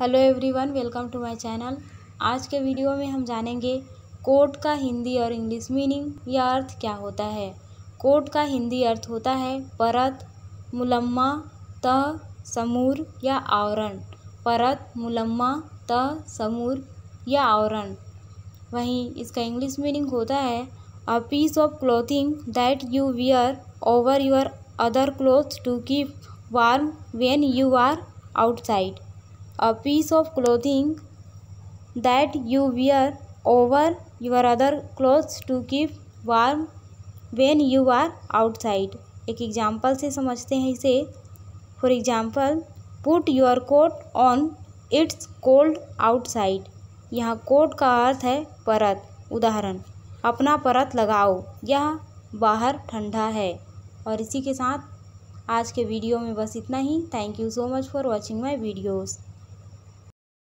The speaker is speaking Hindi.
hello everyone welcome to my channel आज के वीडियो में हम जानेंगे कोट का हिंदी और इंग्लिश मीनिंग या अर्थ क्या होता है कोट का हिंदी अर्थ होता है परत मुलम्मा त समूर या आवरण परत मुलम्मा त समूर या आवरण वहीं इसका इंग्लिश मीनिंग होता है a piece of clothing that you wear over your other cloth to keep warm when you are outside a piece of clothing that you wear over your other clothes to keep warm when you are outside एक एग्जाम्पल से समझते हैं इसे for example put your coat on it's cold outside यहाँ कोट का अर्थ है परत उदाहरण अपना परत लगाओ यह बाहर ठंडा है और इसी के साथ आज के वीडियो में बस इतना ही thank you so much for watching my videos